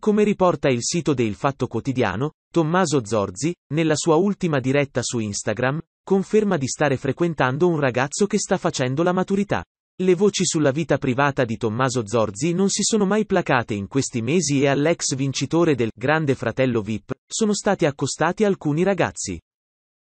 Come riporta il sito del Fatto Quotidiano, Tommaso Zorzi, nella sua ultima diretta su Instagram, conferma di stare frequentando un ragazzo che sta facendo la maturità. Le voci sulla vita privata di Tommaso Zorzi non si sono mai placate in questi mesi e all'ex vincitore del Grande Fratello VIP sono stati accostati alcuni ragazzi.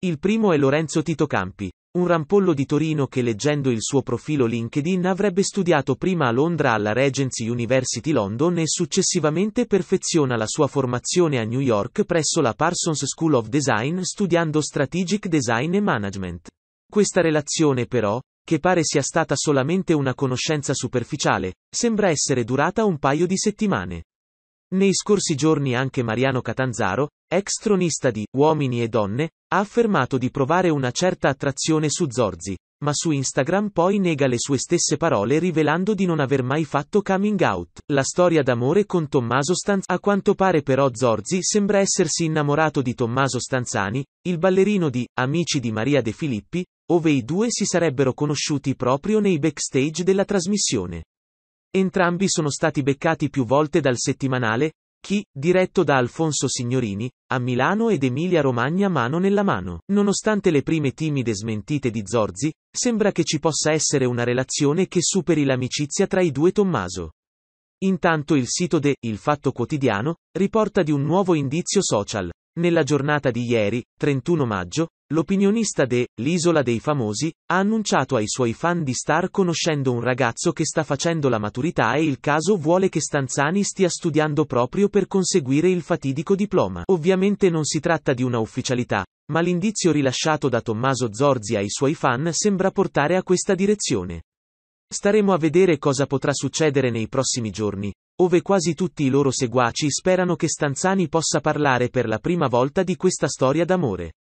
Il primo è Lorenzo Tito Campi, un rampollo di Torino che leggendo il suo profilo LinkedIn avrebbe studiato prima a Londra alla Regency University London e successivamente perfeziona la sua formazione a New York presso la Parsons School of Design studiando Strategic Design e Management. Questa relazione però, che pare sia stata solamente una conoscenza superficiale, sembra essere durata un paio di settimane. Nei scorsi giorni anche Mariano Catanzaro, ex tronista di Uomini e Donne, ha affermato di provare una certa attrazione su Zorzi, ma su Instagram poi nega le sue stesse parole rivelando di non aver mai fatto coming out. La storia d'amore con Tommaso Stanzani. A quanto pare però Zorzi sembra essersi innamorato di Tommaso Stanzani, il ballerino di Amici di Maria De Filippi, ove i due si sarebbero conosciuti proprio nei backstage della trasmissione. Entrambi sono stati beccati più volte dal settimanale Chi, diretto da Alfonso Signorini, a Milano ed Emilia Romagna mano nella mano. Nonostante le prime timide smentite di Zorzi, sembra che ci possa essere una relazione che superi l'amicizia tra i due Tommaso. Intanto il sito de Il Fatto Quotidiano riporta di un nuovo indizio social. Nella giornata di ieri, 31 maggio, L'opinionista de L'Isola dei Famosi ha annunciato ai suoi fan di star conoscendo un ragazzo che sta facendo la maturità e il caso vuole che Stanzani stia studiando proprio per conseguire il fatidico diploma. Ovviamente non si tratta di una ufficialità, ma l'indizio rilasciato da Tommaso Zorzi ai suoi fan sembra portare a questa direzione. Staremo a vedere cosa potrà succedere nei prossimi giorni, ove quasi tutti i loro seguaci sperano che Stanzani possa parlare per la prima volta di questa storia d'amore.